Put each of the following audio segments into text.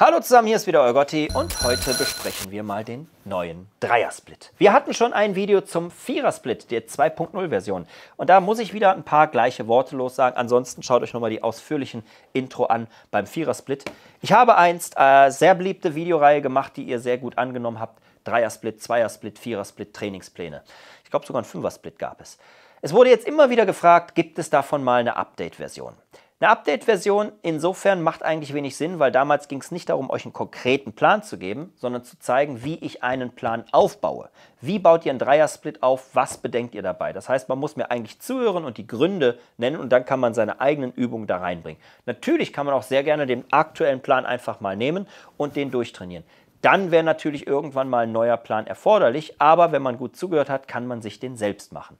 Hallo zusammen, hier ist wieder euer Gotti und heute besprechen wir mal den neuen Dreiersplit. Wir hatten schon ein Video zum Vierersplit, der 2.0 Version. Und da muss ich wieder ein paar gleiche Worte los sagen. Ansonsten schaut euch nochmal die ausführlichen Intro an beim Vierersplit. Ich habe einst äh, sehr beliebte Videoreihe gemacht, die ihr sehr gut angenommen habt. Dreiersplit, Zweiersplit, Vierersplit, Trainingspläne. Ich glaube sogar ein Fünfersplit gab es. Es wurde jetzt immer wieder gefragt, gibt es davon mal eine Update-Version? Eine Update-Version insofern macht eigentlich wenig Sinn, weil damals ging es nicht darum, euch einen konkreten Plan zu geben, sondern zu zeigen, wie ich einen Plan aufbaue. Wie baut ihr einen Dreier-Split auf? Was bedenkt ihr dabei? Das heißt, man muss mir eigentlich zuhören und die Gründe nennen und dann kann man seine eigenen Übungen da reinbringen. Natürlich kann man auch sehr gerne den aktuellen Plan einfach mal nehmen und den durchtrainieren. Dann wäre natürlich irgendwann mal ein neuer Plan erforderlich, aber wenn man gut zugehört hat, kann man sich den selbst machen.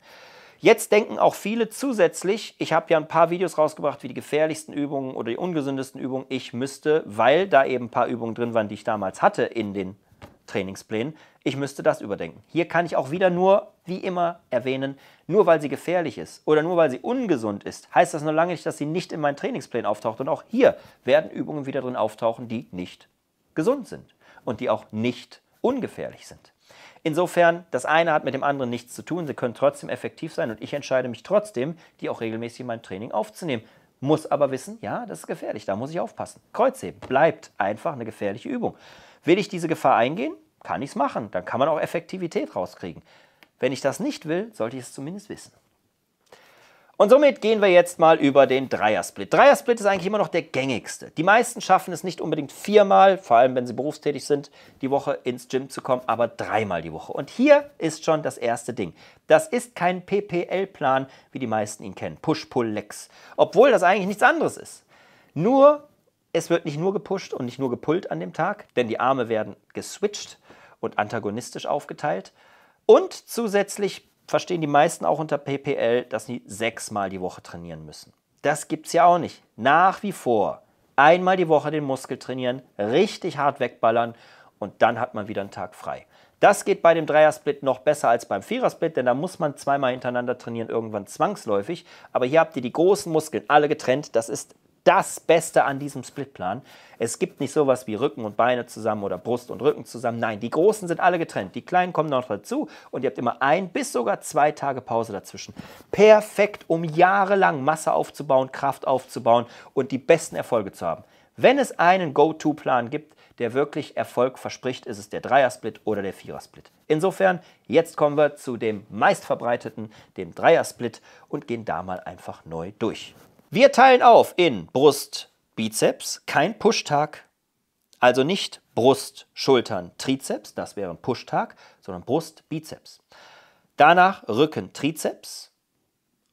Jetzt denken auch viele zusätzlich, ich habe ja ein paar Videos rausgebracht, wie die gefährlichsten Übungen oder die ungesündesten Übungen, ich müsste, weil da eben ein paar Übungen drin waren, die ich damals hatte in den Trainingsplänen, ich müsste das überdenken. Hier kann ich auch wieder nur, wie immer, erwähnen, nur weil sie gefährlich ist oder nur weil sie ungesund ist, heißt das noch lange nicht, dass sie nicht in meinen Trainingsplänen auftaucht. Und auch hier werden Übungen wieder drin auftauchen, die nicht gesund sind und die auch nicht ungefährlich sind. Insofern, das eine hat mit dem anderen nichts zu tun. Sie können trotzdem effektiv sein und ich entscheide mich trotzdem, die auch regelmäßig in mein Training aufzunehmen. Muss aber wissen, ja, das ist gefährlich, da muss ich aufpassen. Kreuzheben bleibt einfach eine gefährliche Übung. Will ich diese Gefahr eingehen? Kann ich es machen. Dann kann man auch Effektivität rauskriegen. Wenn ich das nicht will, sollte ich es zumindest wissen. Und somit gehen wir jetzt mal über den Dreiersplit. Dreiersplit ist eigentlich immer noch der gängigste. Die meisten schaffen es nicht unbedingt viermal, vor allem wenn sie berufstätig sind, die Woche ins Gym zu kommen, aber dreimal die Woche. Und hier ist schon das erste Ding. Das ist kein PPL-Plan, wie die meisten ihn kennen. Push-Pull-Lex. Obwohl das eigentlich nichts anderes ist. Nur, es wird nicht nur gepusht und nicht nur gepullt an dem Tag, denn die Arme werden geswitcht und antagonistisch aufgeteilt. Und zusätzlich verstehen die meisten auch unter PPL, dass sie sechsmal die Woche trainieren müssen. Das gibt es ja auch nicht. Nach wie vor einmal die Woche den Muskel trainieren, richtig hart wegballern und dann hat man wieder einen Tag frei. Das geht bei dem Dreiersplit noch besser als beim Vierersplit, denn da muss man zweimal hintereinander trainieren, irgendwann zwangsläufig. Aber hier habt ihr die großen Muskeln alle getrennt. Das ist das Beste an diesem Splitplan. Es gibt nicht sowas wie Rücken und Beine zusammen oder Brust und Rücken zusammen. Nein, die Großen sind alle getrennt. Die Kleinen kommen noch dazu und ihr habt immer ein bis sogar zwei Tage Pause dazwischen. Perfekt, um jahrelang Masse aufzubauen, Kraft aufzubauen und die besten Erfolge zu haben. Wenn es einen Go-To-Plan gibt, der wirklich Erfolg verspricht, ist es der Dreier-Split oder der Vierer-Split. Insofern, jetzt kommen wir zu dem meistverbreiteten, dem Dreier-Split und gehen da mal einfach neu durch. Wir teilen auf in Brust, Bizeps, kein Pushtag. Also nicht Brust, Schultern, Trizeps, das wäre ein Pushtag, sondern Brust, Bizeps. Danach Rücken, Trizeps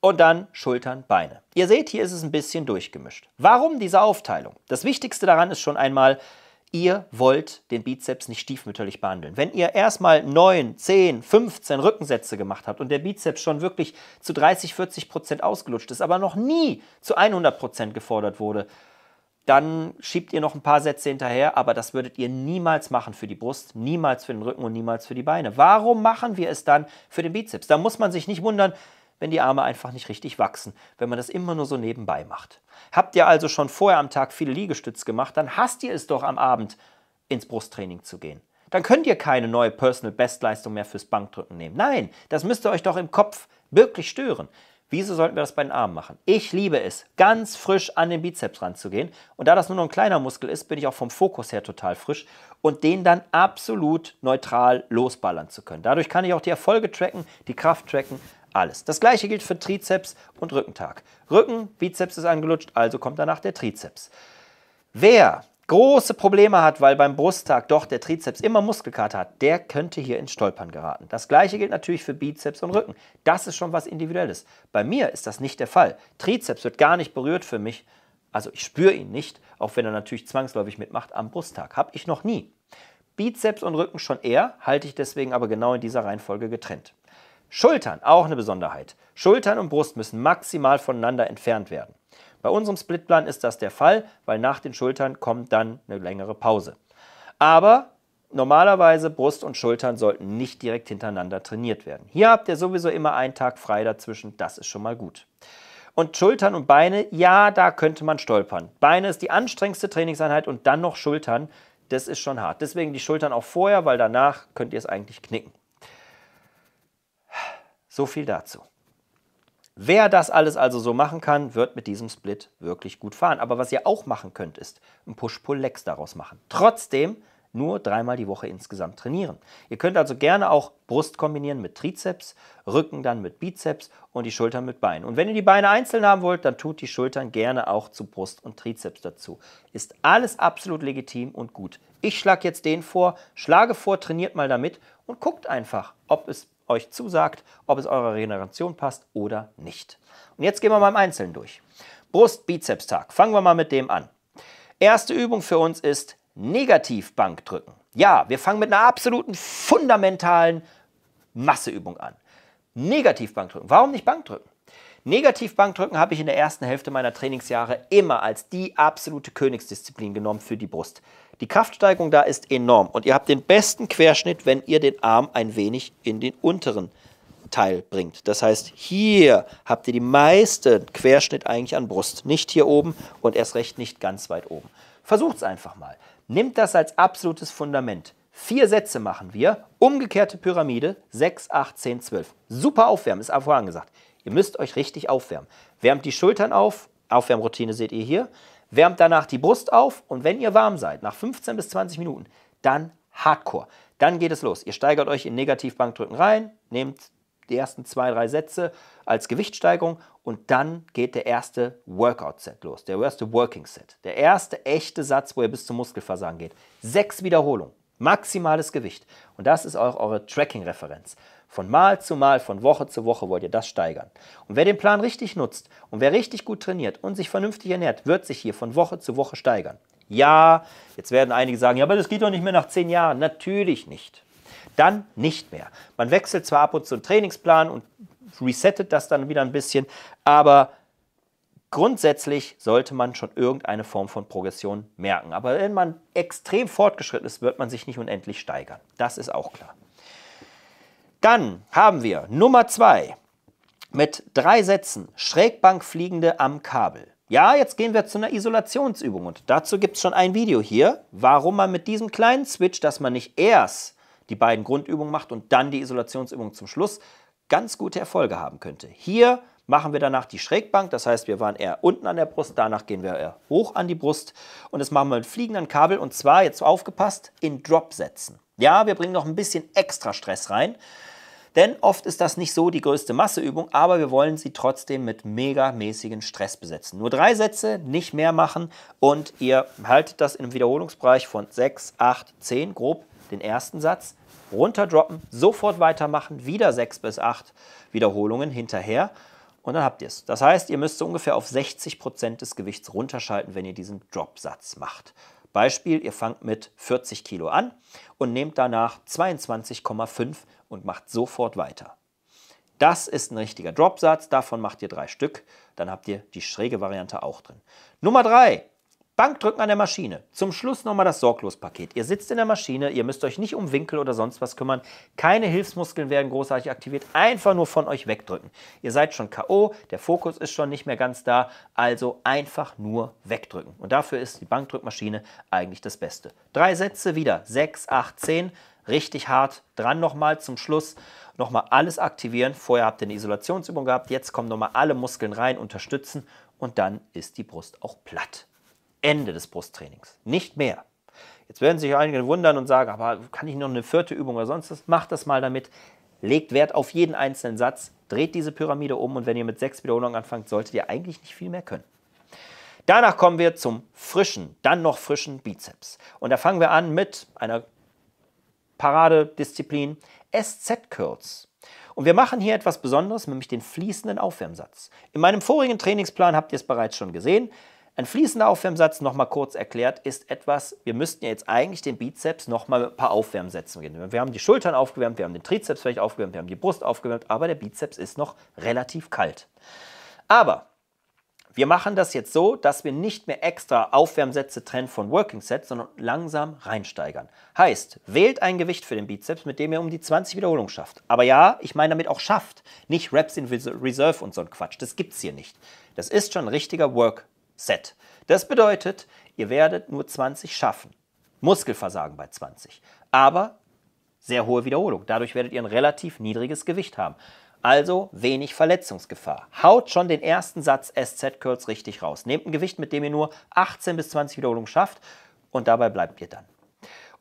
und dann Schultern, Beine. Ihr seht, hier ist es ein bisschen durchgemischt. Warum diese Aufteilung? Das Wichtigste daran ist schon einmal, ihr wollt den Bizeps nicht stiefmütterlich behandeln. Wenn ihr erstmal 9, 10, 15 Rückensätze gemacht habt und der Bizeps schon wirklich zu 30, 40 Prozent ausgelutscht ist, aber noch nie zu 100 Prozent gefordert wurde, dann schiebt ihr noch ein paar Sätze hinterher, aber das würdet ihr niemals machen für die Brust, niemals für den Rücken und niemals für die Beine. Warum machen wir es dann für den Bizeps? Da muss man sich nicht wundern, wenn die Arme einfach nicht richtig wachsen, wenn man das immer nur so nebenbei macht. Habt ihr also schon vorher am Tag viele Liegestütze gemacht, dann hasst ihr es doch am Abend ins Brusttraining zu gehen. Dann könnt ihr keine neue Personal Bestleistung mehr fürs Bankdrücken nehmen. Nein, das müsst ihr euch doch im Kopf wirklich stören. Wieso sollten wir das bei den Armen machen? Ich liebe es, ganz frisch an den Bizeps ranzugehen. Und da das nur noch ein kleiner Muskel ist, bin ich auch vom Fokus her total frisch und den dann absolut neutral losballern zu können. Dadurch kann ich auch die Erfolge tracken, die Kraft tracken, alles. Das gleiche gilt für Trizeps und Rückentag. Rücken, Bizeps ist angelutscht, also kommt danach der Trizeps. Wer große Probleme hat, weil beim Brusttag doch der Trizeps immer Muskelkater hat, der könnte hier ins Stolpern geraten. Das gleiche gilt natürlich für Bizeps und Rücken. Das ist schon was Individuelles. Bei mir ist das nicht der Fall. Trizeps wird gar nicht berührt für mich. Also ich spüre ihn nicht, auch wenn er natürlich zwangsläufig mitmacht am Brusttag. Habe ich noch nie. Bizeps und Rücken schon eher, halte ich deswegen aber genau in dieser Reihenfolge getrennt. Schultern, auch eine Besonderheit. Schultern und Brust müssen maximal voneinander entfernt werden. Bei unserem Splitplan ist das der Fall, weil nach den Schultern kommt dann eine längere Pause. Aber normalerweise Brust und Schultern sollten nicht direkt hintereinander trainiert werden. Hier habt ihr sowieso immer einen Tag frei dazwischen, das ist schon mal gut. Und Schultern und Beine, ja, da könnte man stolpern. Beine ist die anstrengendste Trainingseinheit und dann noch Schultern, das ist schon hart. Deswegen die Schultern auch vorher, weil danach könnt ihr es eigentlich knicken. So viel dazu. Wer das alles also so machen kann, wird mit diesem Split wirklich gut fahren. Aber was ihr auch machen könnt, ist ein Push-Pull-Lex daraus machen. Trotzdem nur dreimal die Woche insgesamt trainieren. Ihr könnt also gerne auch Brust kombinieren mit Trizeps, Rücken dann mit Bizeps und die Schultern mit Beinen. Und wenn ihr die Beine einzeln haben wollt, dann tut die Schultern gerne auch zu Brust und Trizeps dazu. Ist alles absolut legitim und gut. Ich schlage jetzt den vor, schlage vor, trainiert mal damit und guckt einfach, ob es euch zusagt, ob es eurer Regeneration passt oder nicht. Und jetzt gehen wir mal im Einzelnen durch. Brust-Bizeps-Tag. Fangen wir mal mit dem an. Erste Übung für uns ist Negativbankdrücken. Ja, wir fangen mit einer absoluten fundamentalen Masseübung an. Negativbankdrücken. Warum nicht Bankdrücken? Negativbankdrücken habe ich in der ersten Hälfte meiner Trainingsjahre immer als die absolute Königsdisziplin genommen für die Brust. Die Kraftsteigung da ist enorm und ihr habt den besten Querschnitt, wenn ihr den Arm ein wenig in den unteren Teil bringt. Das heißt, hier habt ihr die meiste Querschnitt eigentlich an Brust, nicht hier oben und erst recht nicht ganz weit oben. Versucht es einfach mal. Nimmt das als absolutes Fundament. Vier Sätze machen wir, umgekehrte Pyramide, 6, 8, 10, 12. Super aufwärmen, ist vorhin gesagt. Ihr müsst euch richtig aufwärmen. Wärmt die Schultern auf, Aufwärmroutine seht ihr hier wärmt danach die Brust auf und wenn ihr warm seid, nach 15 bis 20 Minuten, dann Hardcore. Dann geht es los. Ihr steigert euch in Negativbankdrücken rein, nehmt die ersten zwei, drei Sätze als Gewichtsteigerung und dann geht der erste Workout-Set los, der erste Working-Set. Der erste echte Satz, wo ihr bis zum Muskelversagen geht. Sechs Wiederholungen, maximales Gewicht. Und das ist auch eure Tracking-Referenz. Von Mal zu Mal, von Woche zu Woche wollt ihr das steigern. Und wer den Plan richtig nutzt und wer richtig gut trainiert und sich vernünftig ernährt, wird sich hier von Woche zu Woche steigern. Ja, jetzt werden einige sagen, ja, aber das geht doch nicht mehr nach zehn Jahren. Natürlich nicht. Dann nicht mehr. Man wechselt zwar ab und zu einen Trainingsplan und resettet das dann wieder ein bisschen, aber grundsätzlich sollte man schon irgendeine Form von Progression merken. Aber wenn man extrem fortgeschritten ist, wird man sich nicht unendlich steigern. Das ist auch klar. Dann haben wir Nummer 2 mit drei Sätzen Schrägbankfliegende am Kabel. Ja, jetzt gehen wir zu einer Isolationsübung und dazu gibt es schon ein Video hier, warum man mit diesem kleinen Switch, dass man nicht erst die beiden Grundübungen macht und dann die Isolationsübung zum Schluss, ganz gute Erfolge haben könnte. Hier machen wir danach die Schrägbank, das heißt, wir waren eher unten an der Brust, danach gehen wir eher hoch an die Brust und das machen wir mit fliegenden Kabel und zwar, jetzt aufgepasst, in Drop-Sätzen. Ja, wir bringen noch ein bisschen extra Stress rein, denn oft ist das nicht so die größte Masseübung, aber wir wollen sie trotzdem mit megamäßigen Stress besetzen. Nur drei Sätze, nicht mehr machen und ihr haltet das im Wiederholungsbereich von 6, 8, 10 grob den ersten Satz, runterdroppen, sofort weitermachen, wieder 6 bis 8 Wiederholungen hinterher und dann habt ihr es. Das heißt, ihr müsst so ungefähr auf 60% Prozent des Gewichts runterschalten, wenn ihr diesen Dropsatz macht. Beispiel, ihr fangt mit 40 Kilo an und nehmt danach 22,5 und macht sofort weiter. Das ist ein richtiger Dropsatz, davon macht ihr drei Stück, dann habt ihr die schräge Variante auch drin. Nummer drei Bankdrücken an der Maschine. Zum Schluss nochmal das Sorglospaket. Ihr sitzt in der Maschine, ihr müsst euch nicht um Winkel oder sonst was kümmern. Keine Hilfsmuskeln werden großartig aktiviert, einfach nur von euch wegdrücken. Ihr seid schon K.O., der Fokus ist schon nicht mehr ganz da, also einfach nur wegdrücken. Und dafür ist die Bankdrückmaschine eigentlich das Beste. Drei Sätze wieder, Sechs, acht, zehn. richtig hart dran nochmal zum Schluss. Nochmal alles aktivieren. Vorher habt ihr eine Isolationsübung gehabt, jetzt kommen nochmal alle Muskeln rein, unterstützen und dann ist die Brust auch platt. Ende des Brusttrainings, nicht mehr. Jetzt werden sich einige wundern und sagen, aber kann ich noch eine vierte Übung oder sonst was? Macht das mal damit. Legt Wert auf jeden einzelnen Satz, dreht diese Pyramide um und wenn ihr mit sechs Wiederholungen anfangt, solltet ihr eigentlich nicht viel mehr können. Danach kommen wir zum frischen, dann noch frischen Bizeps. Und da fangen wir an mit einer Paradedisziplin SZ-Curls. Und wir machen hier etwas Besonderes, nämlich den fließenden Aufwärmsatz. In meinem vorigen Trainingsplan habt ihr es bereits schon gesehen. Ein fließender Aufwärmsatz, nochmal kurz erklärt, ist etwas, wir müssten ja jetzt eigentlich den Bizeps nochmal mit ein paar Aufwärmsätzen gehen. Wir haben die Schultern aufgewärmt, wir haben den Trizeps vielleicht aufgewärmt, wir haben die Brust aufgewärmt, aber der Bizeps ist noch relativ kalt. Aber wir machen das jetzt so, dass wir nicht mehr extra Aufwärmsätze trennen von Working Sets, sondern langsam reinsteigern. Heißt, wählt ein Gewicht für den Bizeps, mit dem ihr um die 20 Wiederholungen schafft. Aber ja, ich meine damit auch schafft, nicht Reps in Reserve und so ein Quatsch. Das gibt es hier nicht. Das ist schon ein richtiger Work Set. Das bedeutet, ihr werdet nur 20 schaffen. Muskelversagen bei 20. Aber sehr hohe Wiederholung. Dadurch werdet ihr ein relativ niedriges Gewicht haben. Also wenig Verletzungsgefahr. Haut schon den ersten Satz SZ-Curls richtig raus. Nehmt ein Gewicht, mit dem ihr nur 18 bis 20 Wiederholungen schafft und dabei bleibt ihr dann.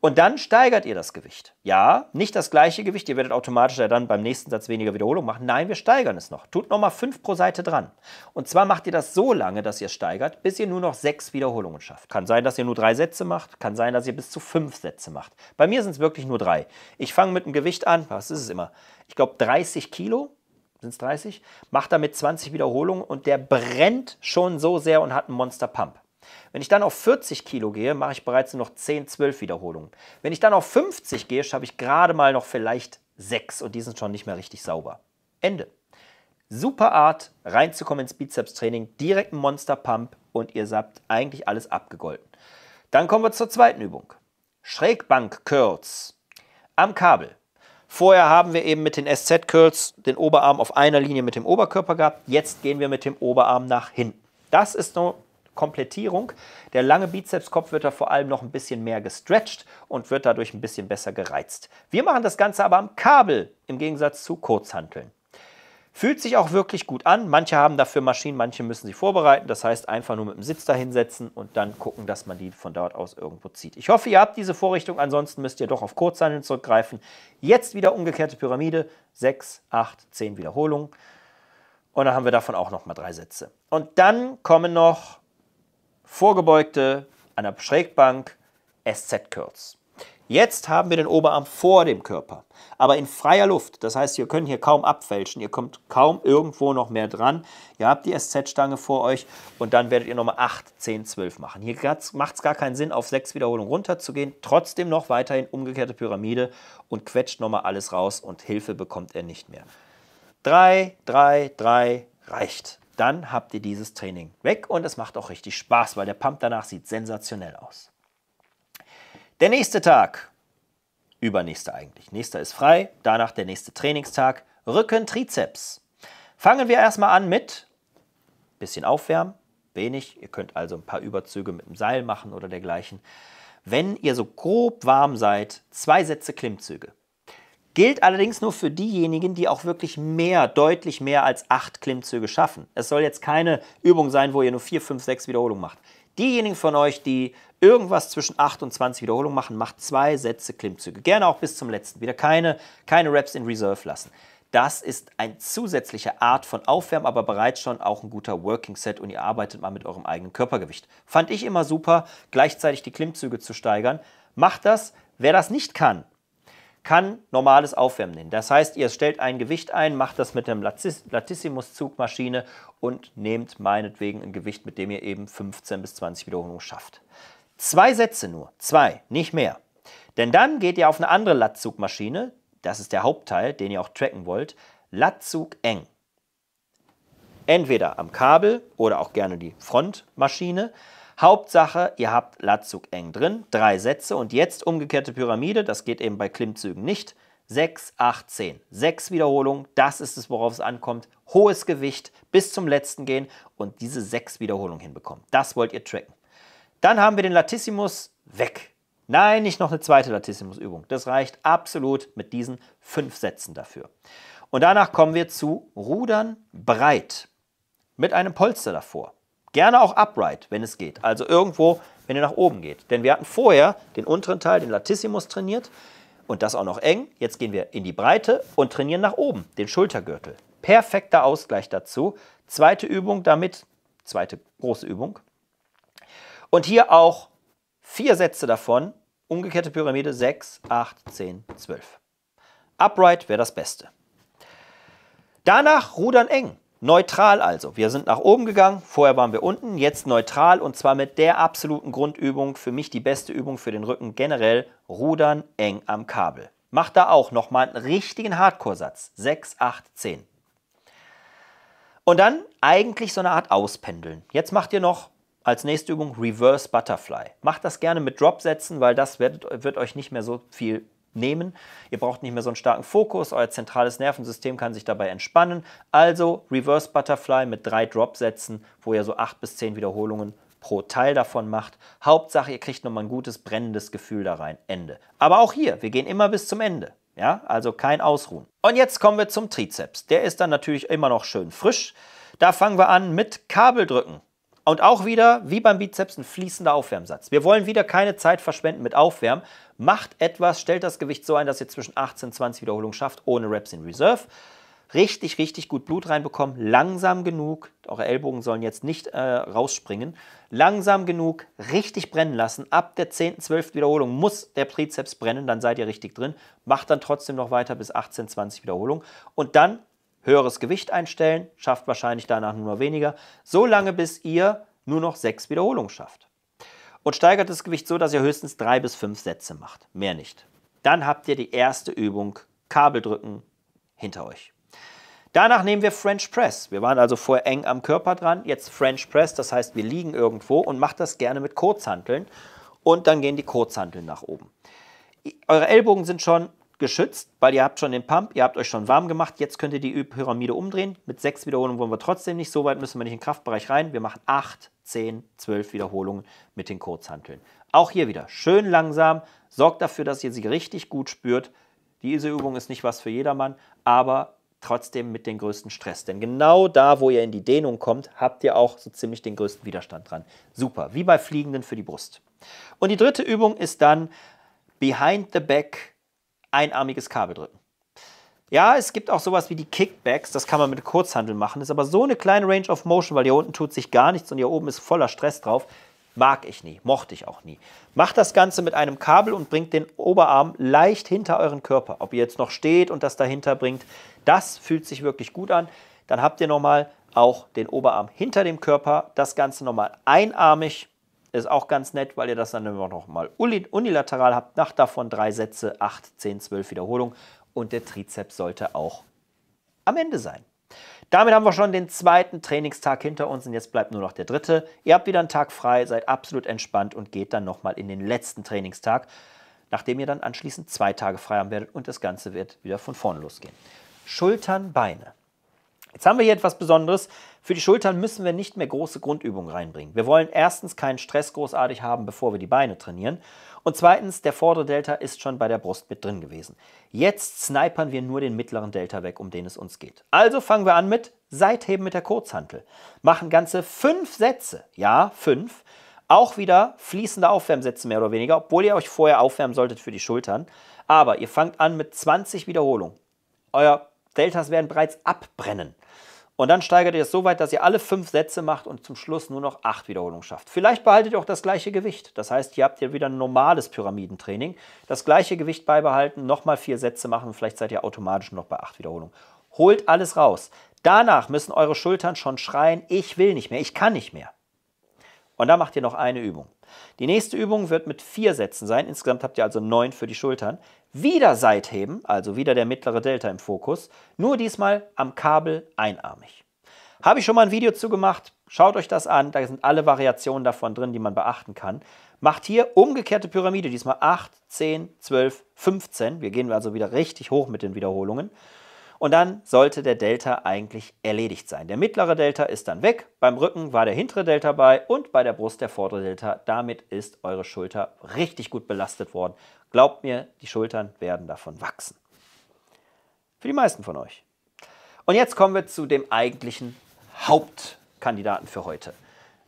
Und dann steigert ihr das Gewicht. Ja, nicht das gleiche Gewicht, ihr werdet automatisch ja dann beim nächsten Satz weniger Wiederholung machen. Nein, wir steigern es noch. Tut nochmal 5 pro Seite dran. Und zwar macht ihr das so lange, dass ihr steigert, bis ihr nur noch 6 Wiederholungen schafft. Kann sein, dass ihr nur 3 Sätze macht, kann sein, dass ihr bis zu 5 Sätze macht. Bei mir sind es wirklich nur 3. Ich fange mit einem Gewicht an, was ist es immer? Ich glaube 30 Kilo, sind es 30, macht damit 20 Wiederholungen und der brennt schon so sehr und hat einen Monster Pump. Wenn ich dann auf 40 Kilo gehe, mache ich bereits nur noch 10, 12 Wiederholungen. Wenn ich dann auf 50 gehe, schaffe ich gerade mal noch vielleicht 6 und die sind schon nicht mehr richtig sauber. Ende. Super Art, reinzukommen ins Bizeps-Training, direkt ein Monster-Pump und ihr habt eigentlich alles abgegolten. Dann kommen wir zur zweiten Übung. Schrägbank-Curls am Kabel. Vorher haben wir eben mit den SZ-Curls den Oberarm auf einer Linie mit dem Oberkörper gehabt. Jetzt gehen wir mit dem Oberarm nach hinten. Das ist nur Komplettierung. Der lange Bizepskopf wird da vor allem noch ein bisschen mehr gestretched und wird dadurch ein bisschen besser gereizt. Wir machen das Ganze aber am Kabel im Gegensatz zu Kurzhanteln. Fühlt sich auch wirklich gut an. Manche haben dafür Maschinen, manche müssen sie vorbereiten. Das heißt, einfach nur mit dem Sitz dahinsetzen und dann gucken, dass man die von dort aus irgendwo zieht. Ich hoffe, ihr habt diese Vorrichtung. Ansonsten müsst ihr doch auf Kurzhandeln zurückgreifen. Jetzt wieder umgekehrte Pyramide. 6, 8, 10 Wiederholungen. Und dann haben wir davon auch nochmal drei Sätze. Und dann kommen noch vorgebeugte an der Schrägbank, sz kürz Jetzt haben wir den Oberarm vor dem Körper, aber in freier Luft. Das heißt, ihr könnt hier kaum abfälschen, ihr kommt kaum irgendwo noch mehr dran. Ihr habt die SZ-Stange vor euch und dann werdet ihr nochmal 8, 10, 12 machen. Hier macht es gar keinen Sinn, auf 6 Wiederholungen runterzugehen. Trotzdem noch weiterhin umgekehrte Pyramide und quetscht nochmal alles raus und Hilfe bekommt er nicht mehr. 3, 3, 3 reicht dann habt ihr dieses Training weg und es macht auch richtig Spaß, weil der Pump danach sieht sensationell aus. Der nächste Tag, übernächster eigentlich, nächster ist frei, danach der nächste Trainingstag, Rücken, Trizeps. Fangen wir erstmal an mit bisschen aufwärmen, wenig, ihr könnt also ein paar Überzüge mit dem Seil machen oder dergleichen. Wenn ihr so grob warm seid, zwei Sätze Klimmzüge. Gilt allerdings nur für diejenigen, die auch wirklich mehr, deutlich mehr als acht Klimmzüge schaffen. Es soll jetzt keine Übung sein, wo ihr nur vier, fünf, sechs Wiederholungen macht. Diejenigen von euch, die irgendwas zwischen 8 und 20 Wiederholungen machen, macht zwei Sätze Klimmzüge. Gerne auch bis zum letzten. Wieder keine, keine Reps in Reserve lassen. Das ist eine zusätzliche Art von Aufwärmen, aber bereits schon auch ein guter Working Set und ihr arbeitet mal mit eurem eigenen Körpergewicht. Fand ich immer super, gleichzeitig die Klimmzüge zu steigern. Macht das. Wer das nicht kann, kann normales Aufwärmen nehmen. Das heißt, ihr stellt ein Gewicht ein, macht das mit einem Latissimus-Zugmaschine und nehmt meinetwegen ein Gewicht, mit dem ihr eben 15 bis 20 Wiederholungen schafft. Zwei Sätze nur, zwei, nicht mehr. Denn dann geht ihr auf eine andere Latzugmaschine, das ist der Hauptteil, den ihr auch tracken wollt, Latzug eng. Entweder am Kabel oder auch gerne die Frontmaschine. Hauptsache, ihr habt Latzug eng drin, drei Sätze und jetzt umgekehrte Pyramide, das geht eben bei Klimmzügen nicht. 6, 8, 10. 6 Wiederholungen, das ist es, worauf es ankommt. Hohes Gewicht bis zum letzten gehen und diese 6 Wiederholungen hinbekommen. Das wollt ihr tracken. Dann haben wir den Latissimus weg. Nein, nicht noch eine zweite Latissimus-Übung. Das reicht absolut mit diesen fünf Sätzen dafür. Und danach kommen wir zu Rudern breit mit einem Polster davor. Gerne auch upright, wenn es geht. Also irgendwo, wenn ihr nach oben geht. Denn wir hatten vorher den unteren Teil, den Latissimus trainiert und das auch noch eng. Jetzt gehen wir in die Breite und trainieren nach oben, den Schultergürtel. Perfekter Ausgleich dazu. Zweite Übung damit, zweite große Übung. Und hier auch vier Sätze davon. Umgekehrte Pyramide 6, 8, 10, 12. Upright wäre das Beste. Danach rudern eng. Neutral also. Wir sind nach oben gegangen, vorher waren wir unten, jetzt neutral und zwar mit der absoluten Grundübung, für mich die beste Übung für den Rücken generell, Rudern eng am Kabel. Macht da auch nochmal einen richtigen Hardcore-Satz. 6, 8, 10. Und dann eigentlich so eine Art Auspendeln. Jetzt macht ihr noch als nächste Übung Reverse Butterfly. Macht das gerne mit Dropsätzen, weil das wird, wird euch nicht mehr so viel nehmen. Ihr braucht nicht mehr so einen starken Fokus, euer zentrales Nervensystem kann sich dabei entspannen. Also Reverse Butterfly mit drei Dropsätzen, wo ihr so acht bis zehn Wiederholungen pro Teil davon macht. Hauptsache, ihr kriegt nochmal ein gutes, brennendes Gefühl da rein. Ende. Aber auch hier, wir gehen immer bis zum Ende. Ja, also kein Ausruhen. Und jetzt kommen wir zum Trizeps. Der ist dann natürlich immer noch schön frisch. Da fangen wir an mit Kabeldrücken. Und auch wieder, wie beim Bizeps, ein fließender Aufwärmsatz. Wir wollen wieder keine Zeit verschwenden mit Aufwärmen. Macht etwas, stellt das Gewicht so ein, dass ihr zwischen 18 und 20 Wiederholungen schafft, ohne Reps in Reserve. Richtig, richtig gut Blut reinbekommen, langsam genug, eure Ellbogen sollen jetzt nicht äh, rausspringen, langsam genug, richtig brennen lassen. Ab der 10., 12. Wiederholung muss der Trizeps brennen, dann seid ihr richtig drin. Macht dann trotzdem noch weiter bis 18, 20 Wiederholungen. Und dann höheres Gewicht einstellen, schafft wahrscheinlich danach nur noch weniger, so lange bis ihr nur noch sechs Wiederholungen schafft. Und steigert das Gewicht so, dass ihr höchstens drei bis fünf Sätze macht, mehr nicht. Dann habt ihr die erste Übung, Kabeldrücken, hinter euch. Danach nehmen wir French Press. Wir waren also vorher eng am Körper dran, jetzt French Press, das heißt, wir liegen irgendwo und macht das gerne mit Kurzhanteln und dann gehen die Kurzhanteln nach oben. Eure Ellbogen sind schon geschützt, weil ihr habt schon den Pump, ihr habt euch schon warm gemacht, jetzt könnt ihr die Pyramide umdrehen. Mit sechs Wiederholungen wollen wir trotzdem nicht, so weit müssen wir nicht in den Kraftbereich rein. Wir machen acht, zehn, zwölf Wiederholungen mit den Kurzhanteln. Auch hier wieder schön langsam, sorgt dafür, dass ihr sie richtig gut spürt. Diese Übung ist nicht was für jedermann, aber trotzdem mit dem größten Stress. Denn genau da, wo ihr in die Dehnung kommt, habt ihr auch so ziemlich den größten Widerstand dran. Super, wie bei Fliegenden für die Brust. Und die dritte Übung ist dann Behind the Back einarmiges Kabel drücken. Ja, es gibt auch sowas wie die Kickbacks, das kann man mit Kurzhandel machen, ist aber so eine kleine Range of Motion, weil hier unten tut sich gar nichts und hier oben ist voller Stress drauf. Mag ich nie, mochte ich auch nie. Macht das Ganze mit einem Kabel und bringt den Oberarm leicht hinter euren Körper. Ob ihr jetzt noch steht und das dahinter bringt, das fühlt sich wirklich gut an. Dann habt ihr nochmal auch den Oberarm hinter dem Körper, das Ganze nochmal einarmig ist auch ganz nett, weil ihr das dann immer noch mal unilateral habt. Nach davon drei Sätze, 8, 10, 12 Wiederholungen. Und der Trizeps sollte auch am Ende sein. Damit haben wir schon den zweiten Trainingstag hinter uns und jetzt bleibt nur noch der dritte. Ihr habt wieder einen Tag frei, seid absolut entspannt und geht dann nochmal in den letzten Trainingstag, nachdem ihr dann anschließend zwei Tage frei haben werdet und das Ganze wird wieder von vorne losgehen. Schultern, Beine. Jetzt haben wir hier etwas Besonderes. Für die Schultern müssen wir nicht mehr große Grundübungen reinbringen. Wir wollen erstens keinen Stress großartig haben, bevor wir die Beine trainieren. Und zweitens, der vordere Delta ist schon bei der Brust mit drin gewesen. Jetzt snipern wir nur den mittleren Delta weg, um den es uns geht. Also fangen wir an mit Seitheben mit der Kurzhantel. Machen ganze fünf Sätze. Ja, fünf. Auch wieder fließende Aufwärmsätze mehr oder weniger, obwohl ihr euch vorher aufwärmen solltet für die Schultern. Aber ihr fangt an mit 20 Wiederholungen. Euer Deltas werden bereits abbrennen. Und dann steigert ihr es so weit, dass ihr alle fünf Sätze macht und zum Schluss nur noch acht Wiederholungen schafft. Vielleicht behaltet ihr auch das gleiche Gewicht. Das heißt, hier habt ihr wieder ein normales Pyramidentraining. Das gleiche Gewicht beibehalten, nochmal vier Sätze machen vielleicht seid ihr automatisch noch bei acht Wiederholungen. Holt alles raus. Danach müssen eure Schultern schon schreien, ich will nicht mehr, ich kann nicht mehr. Und dann macht ihr noch eine Übung. Die nächste Übung wird mit vier Sätzen sein. Insgesamt habt ihr also neun für die Schultern. Wieder Seitheben, also wieder der mittlere Delta im Fokus, nur diesmal am Kabel einarmig. Habe ich schon mal ein Video zu gemacht, schaut euch das an, da sind alle Variationen davon drin, die man beachten kann. Macht hier umgekehrte Pyramide, diesmal 8, 10, 12, 15. Wir gehen also wieder richtig hoch mit den Wiederholungen. Und dann sollte der Delta eigentlich erledigt sein. Der mittlere Delta ist dann weg, beim Rücken war der hintere Delta bei und bei der Brust der vordere Delta. Damit ist eure Schulter richtig gut belastet worden. Glaubt mir, die Schultern werden davon wachsen. Für die meisten von euch. Und jetzt kommen wir zu dem eigentlichen Hauptkandidaten für heute,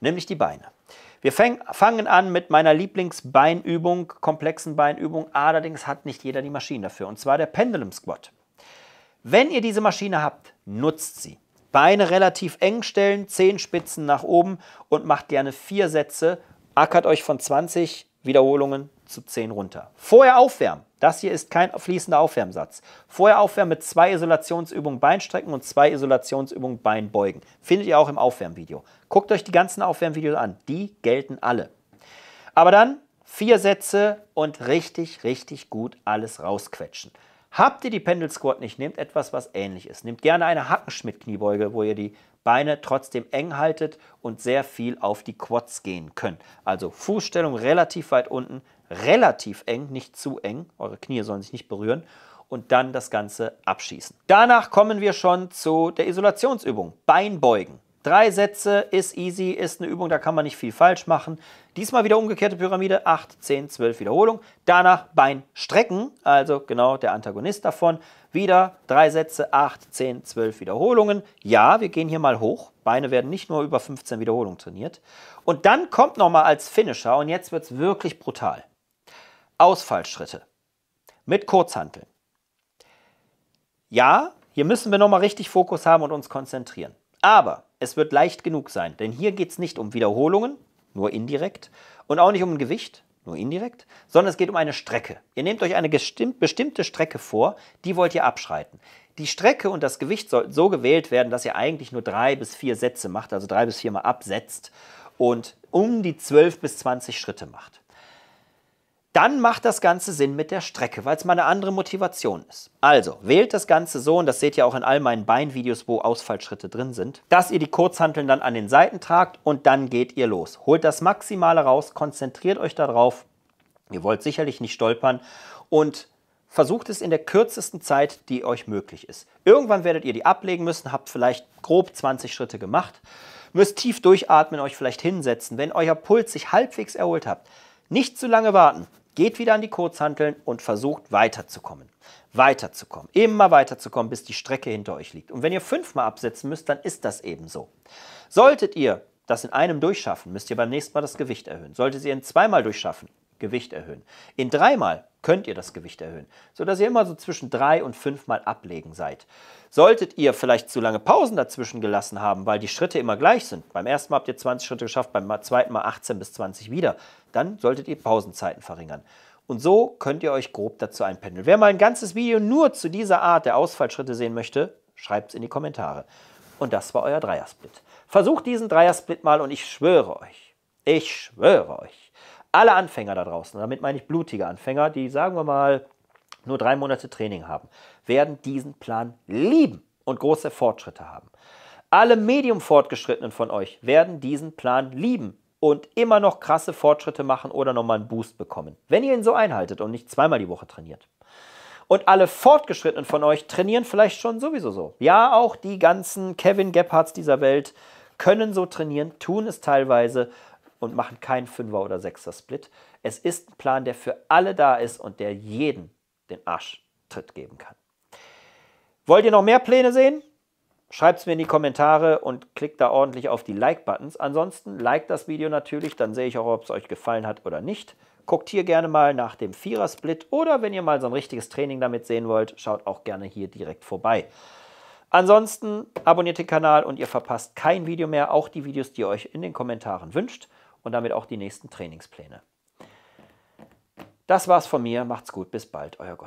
nämlich die Beine. Wir fangen an mit meiner Lieblingsbeinübung, komplexen Beinübung. Allerdings hat nicht jeder die Maschine dafür, und zwar der Pendulum Squat. Wenn ihr diese Maschine habt, nutzt sie. Beine relativ eng stellen, Zehenspitzen nach oben und macht gerne vier Sätze. Ackert euch von 20 Wiederholungen zu 10 runter. Vorher aufwärmen. Das hier ist kein fließender Aufwärmsatz. Vorher aufwärmen mit zwei Isolationsübungen Beinstrecken und zwei Isolationsübungen Beinbeugen. Findet ihr auch im Aufwärmvideo. Guckt euch die ganzen Aufwärmvideos an. Die gelten alle. Aber dann vier Sätze und richtig, richtig gut alles rausquetschen. Habt ihr die Pendel Squat nicht, nehmt etwas, was ähnlich ist. Nehmt gerne eine Hackenschmidt-Kniebeuge, wo ihr die Beine trotzdem eng haltet und sehr viel auf die Quads gehen könnt. Also Fußstellung relativ weit unten, relativ eng, nicht zu eng. Eure Knie sollen sich nicht berühren. Und dann das Ganze abschießen. Danach kommen wir schon zu der Isolationsübung. Beinbeugen. Drei Sätze ist easy, ist eine Übung, da kann man nicht viel falsch machen. Diesmal wieder umgekehrte Pyramide, 8, 10, 12 Wiederholungen. Danach Bein strecken, also genau der Antagonist davon. Wieder drei Sätze, 8, 10, 12 Wiederholungen. Ja, wir gehen hier mal hoch. Beine werden nicht nur über 15 Wiederholungen trainiert. Und dann kommt nochmal als Finisher, und jetzt wird es wirklich brutal. Ausfallschritte mit Kurzhanteln. Ja, hier müssen wir nochmal richtig Fokus haben und uns konzentrieren. Aber es wird leicht genug sein, denn hier geht es nicht um Wiederholungen, nur indirekt, und auch nicht um ein Gewicht, nur indirekt, sondern es geht um eine Strecke. Ihr nehmt euch eine bestimmte Strecke vor, die wollt ihr abschreiten. Die Strecke und das Gewicht sollten so gewählt werden, dass ihr eigentlich nur drei bis vier Sätze macht, also drei bis viermal absetzt und um die zwölf bis zwanzig Schritte macht dann macht das Ganze Sinn mit der Strecke, weil es mal eine andere Motivation ist. Also, wählt das Ganze so, und das seht ihr auch in all meinen Beinvideos, wo Ausfallschritte drin sind, dass ihr die Kurzhanteln dann an den Seiten tragt und dann geht ihr los. Holt das Maximale raus, konzentriert euch darauf, ihr wollt sicherlich nicht stolpern und versucht es in der kürzesten Zeit, die euch möglich ist. Irgendwann werdet ihr die ablegen müssen, habt vielleicht grob 20 Schritte gemacht, müsst tief durchatmen, euch vielleicht hinsetzen, wenn euer Puls sich halbwegs erholt habt. Nicht zu lange warten geht wieder an die Kurzhanteln und versucht weiterzukommen. Weiterzukommen, immer weiterzukommen, bis die Strecke hinter euch liegt. Und wenn ihr fünfmal absetzen müsst, dann ist das eben so. Solltet ihr das in einem durchschaffen, müsst ihr beim nächsten Mal das Gewicht erhöhen. Solltet ihr in zweimal durchschaffen, Gewicht erhöhen. In dreimal könnt ihr das Gewicht erhöhen, sodass ihr immer so zwischen drei und fünfmal ablegen seid. Solltet ihr vielleicht zu lange Pausen dazwischen gelassen haben, weil die Schritte immer gleich sind, beim ersten Mal habt ihr 20 Schritte geschafft, beim zweiten Mal 18 bis 20 wieder, dann solltet ihr Pausenzeiten verringern. Und so könnt ihr euch grob dazu einpendeln. Wer mal ein ganzes Video nur zu dieser Art der Ausfallschritte sehen möchte, schreibt es in die Kommentare. Und das war euer Dreiersplit. Versucht diesen Dreiersplit mal und ich schwöre euch, ich schwöre euch, alle Anfänger da draußen, damit meine ich blutige Anfänger, die sagen wir mal nur drei Monate Training haben, werden diesen Plan lieben und große Fortschritte haben. Alle medium Fortgeschrittenen von euch werden diesen Plan lieben und immer noch krasse Fortschritte machen oder nochmal einen Boost bekommen, wenn ihr ihn so einhaltet und nicht zweimal die Woche trainiert. Und alle Fortgeschrittenen von euch trainieren vielleicht schon sowieso so. Ja, auch die ganzen Kevin Gephardts dieser Welt können so trainieren, tun es teilweise, und machen keinen Fünfer- oder Sechser-Split. Es ist ein Plan, der für alle da ist und der jeden den Arschtritt geben kann. Wollt ihr noch mehr Pläne sehen? Schreibt es mir in die Kommentare und klickt da ordentlich auf die Like-Buttons. Ansonsten liked das Video natürlich, dann sehe ich auch, ob es euch gefallen hat oder nicht. Guckt hier gerne mal nach dem Vierer-Split oder wenn ihr mal so ein richtiges Training damit sehen wollt, schaut auch gerne hier direkt vorbei. Ansonsten abonniert den Kanal und ihr verpasst kein Video mehr, auch die Videos, die ihr euch in den Kommentaren wünscht und damit auch die nächsten Trainingspläne. Das war's von mir. Macht's gut. Bis bald. Euer Gott.